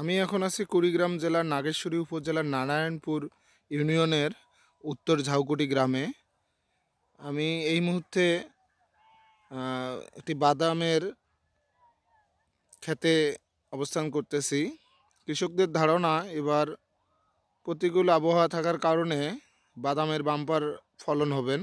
আমি এখন আছি কুড়িগ্রাম জেলার নাগেশ্বরী উপজেলার নারায়ণপুর ইউনিয়নের উত্তর ঝাউকুটি গ্রামে আমি এই মুহূর্তে একটি বাদামের খেতে অবস্থান করতেছি কৃষকদের ধারণা এবার প্রতিকূল আবহাওয়া থাকার কারণে বাদামের বাম্পার ফলন হবেন